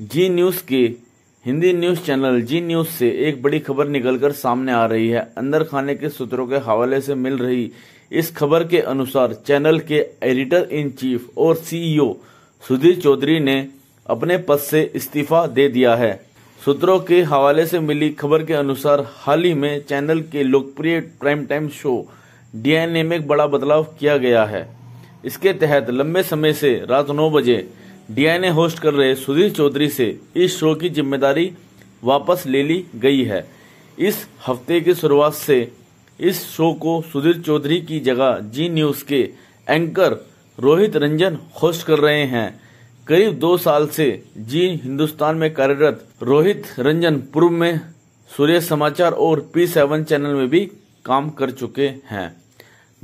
जी News के Hindi news channel Zee News से एक बड़ी खबर निकलकर सामने आ रही है अंदर खाने के सूत्रों के हवाले से मिल रही इस खबर के अनुसार चैनल के एडिटर इन चीफ और सीईओ सुधीर चौधरी ने अपने पद से इस्तीफा दे दिया है सूत्रों के हवाले से मिली खबर के अनुसार हाल ही में चैनल के लोकप्रिय प्राइम टाइम शो डीएनए में एक बड़ा बदलाव किया गया है इसके तहत लंबे समय से रात नौ बजे डीएनए होस्ट कर रहे सुधीर चौधरी से इस शो की जिम्मेदारी वापस ले ली गई है इस हफ्ते की शुरुआत से इस शो को सुधीर चौधरी की जगह जी न्यूज के एंकर रोहित रंजन होस्ट कर रहे हैं करीब दो साल से जी हिंदुस्तान में कार्यरत रोहित रंजन पूर्व में सूर्य समाचार और पी सेवन चैनल में भी काम कर चुके हैं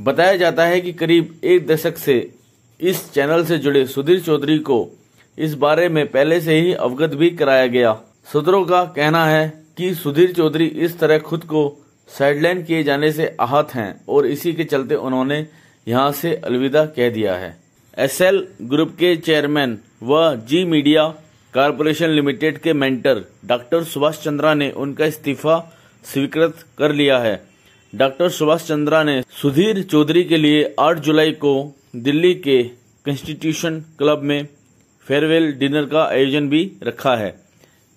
बताया जाता है कि करीब एक दशक से इस चैनल से जुड़े सुधीर चौधरी को इस बारे में पहले से ही अवगत भी कराया गया सूत्रों का कहना है कि सुधीर चौधरी इस तरह खुद को साइडलाइन किए जाने से आहत हैं और इसी के चलते उन्होंने यहां से अलविदा कह दिया है एसएल ग्रुप के चेयरमैन व जी मीडिया कारपोरेशन लिमिटेड के मेंटर डॉक्टर सुभाष चंद्रा ने उनका इस्तीफा स्वीकृत कर लिया है डॉक्टर सुभाष चंद्रा ने सुधीर चौधरी के लिए 8 जुलाई को दिल्ली के कंस्टीट्यूशन क्लब में फेयरवेल डिनर का आयोजन भी रखा है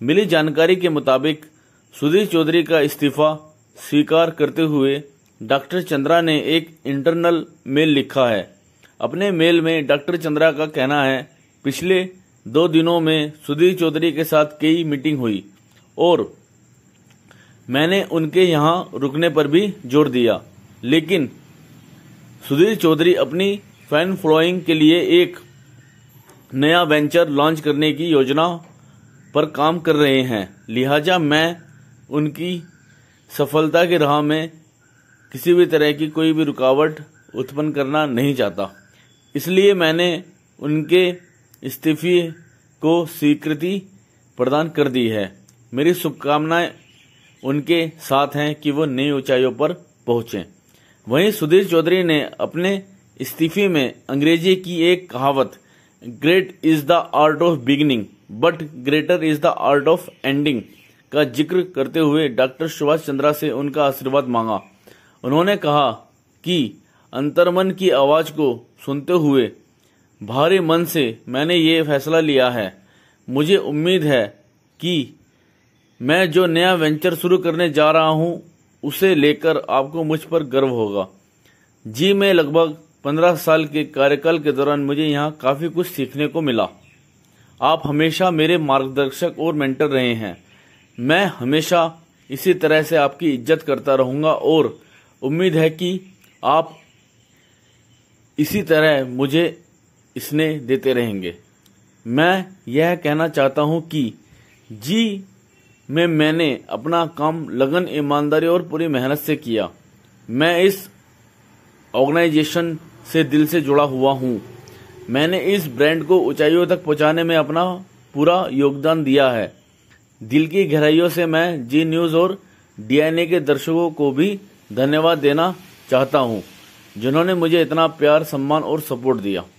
मिली जानकारी के मुताबिक सुधीर चौधरी का इस्तीफा स्वीकार करते हुए डॉक्टर चंद्रा ने एक इंटरनल मेल लिखा है अपने मेल में डॉक्टर चंद्रा का कहना है पिछले दो दिनों में सुधीर चौधरी के साथ कई मीटिंग हुई और मैंने उनके यहाँ रुकने पर भी जोर दिया लेकिन सुधीर चौधरी अपनी फैन फ्लोइंग के लिए एक नया वेंचर लॉन्च करने की योजना पर काम कर रहे हैं लिहाजा मैं उनकी सफलता की राह में किसी भी तरह की कोई भी रुकावट उत्पन्न करना नहीं चाहता इसलिए मैंने उनके इस्तीफे को स्वीकृति प्रदान कर दी है मेरी शुभकामनाएं उनके साथ हैं कि वो नई ऊंचाइयों पर पहुंचे वहीं सुधीर चौधरी ने अपने इस्तीफे में अंग्रेजी की एक कहावत great is the art of beginning but greater is the art of ending का जिक्र करते हुए डॉक्टर सुभाष चंद्रा से उनका आशीर्वाद मांगा उन्होंने कहा कि अंतर्मन की आवाज को सुनते हुए भारी मन से मैंने ये फैसला लिया है मुझे उम्मीद है कि मैं जो नया वेंचर शुरू करने जा रहा हूं उसे लेकर आपको मुझ पर गर्व होगा जी मैं लगभग पंद्रह साल के कार्यकाल के दौरान मुझे यहाँ काफ़ी कुछ सीखने को मिला आप हमेशा मेरे मार्गदर्शक और मेंटर रहे हैं मैं हमेशा इसी तरह से आपकी इज्जत करता रहूँगा और उम्मीद है कि आप इसी तरह मुझे स्नेह देते रहेंगे मैं यह कहना चाहता हूँ कि जी में मैंने अपना काम लगन ईमानदारी और पूरी मेहनत से किया मैं इस ऑर्गेनाइजेशन से दिल से जुड़ा हुआ हूँ मैंने इस ब्रांड को ऊंचाइयों तक पहुँचाने में अपना पूरा योगदान दिया है दिल की गहराइयों से मैं जी न्यूज़ और डीएनए के दर्शकों को भी धन्यवाद देना चाहता हूँ जिन्होंने मुझे इतना प्यार सम्मान और सपोर्ट दिया